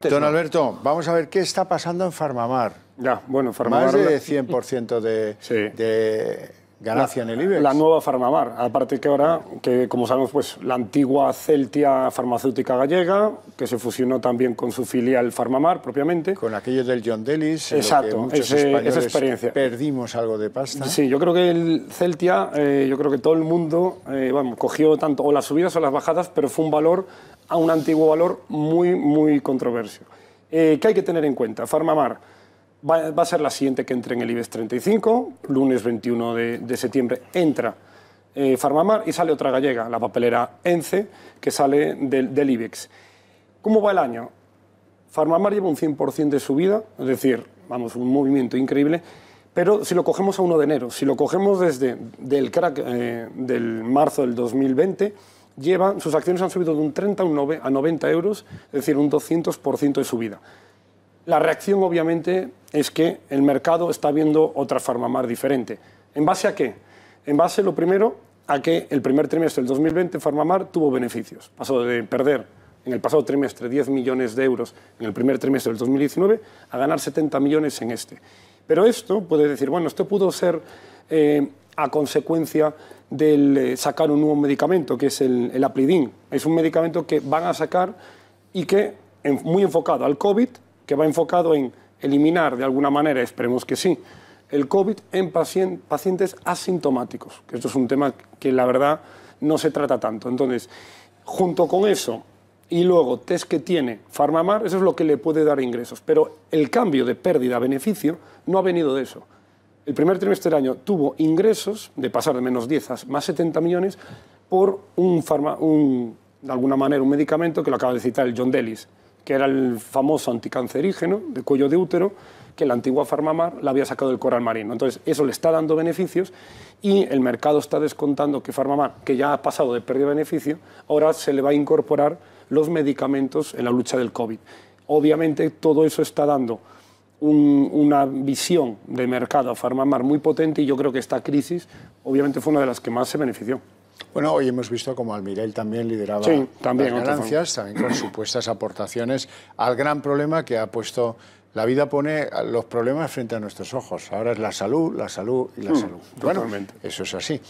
Don Alberto, vamos a ver qué está pasando en Farmamar. Ya, bueno, Farmamar... Más de 100% de, de ganancia en el IBEX. La nueva Farmamar, aparte que ahora, que como sabemos, pues la antigua Celtia Farmacéutica Gallega, que se fusionó también con su filial Farmamar propiamente. Con aquello del John Delis, exacto, que esa experiencia. Perdimos algo de pasta. Sí, yo creo que el Celtia, eh, yo creo que todo el mundo, eh, cogió tanto o las subidas o las bajadas, pero fue un valor, a un antiguo valor muy, muy controversio. Eh, ¿Qué hay que tener en cuenta? Farmamar va, a ser la siguiente que entre en el IBEX 35, lunes 21 de, septiembre entra eh, Farmamar y sale otra gallega, la papelera ENCE, que sale del, IBEX. ¿Cómo va el año? Farmamar lleva un 100% de subida, es decir, vamos, un movimiento increíble, pero si lo cogemos a 1 de enero, si lo cogemos desde el crack eh, del marzo del 2020, lleva, sus acciones han subido de un 30 a 90 euros, es decir, un 200% de subida. La reacción, obviamente, es que el mercado está viendo otra forma diferente. ¿En base a qué? En base, lo primero, a que el primer trimestre del 2020 Farmamar tuvo beneficios. Pasó de perder en el pasado trimestre 10 millones de euros en el primer trimestre del 2019 a ganar 70 millones en este. Pero esto puede decir, bueno, esto pudo ser eh, a consecuencia del eh, sacar un nuevo medicamento, que es el, el Aplidin. Es un medicamento que van a sacar y que, muy enfocado al COVID, que va enfocado en eliminar de alguna manera, esperemos que sí, el COVID en pacientes asintomáticos, que esto es un tema que la verdad no se trata tanto. Entonces, junto con eso y luego test que tiene Farmamar, eso es lo que le puede dar ingresos. Pero el cambio de pérdida a beneficio no ha venido de eso. El primer trimestre del año tuvo ingresos de pasar de menos 10 a más 70 millones por un, de alguna manera un medicamento que lo acaba de citar el John Delis, que era el famoso anticancerígeno de cuello de útero, que la antigua Farmamar la había sacado del coral marino. Entonces, eso le está dando beneficios y el mercado está descontando que Farmamar, que ya ha pasado de pérdida de beneficio, ahora se le va a incorporar los medicamentos en la lucha del COVID. Obviamente, todo eso está dando una visión de mercado a Farmamar muy potente y yo creo que esta crisis, obviamente, fue una de las que más se benefició. Bueno, hoy hemos visto como Almirel también lideraba las ganancias, también con supuestas aportaciones al gran problema que ha puesto la vida pone los problemas frente a nuestros ojos. Ahora es la salud, la salud y la mm, salud. Bueno, eso es así.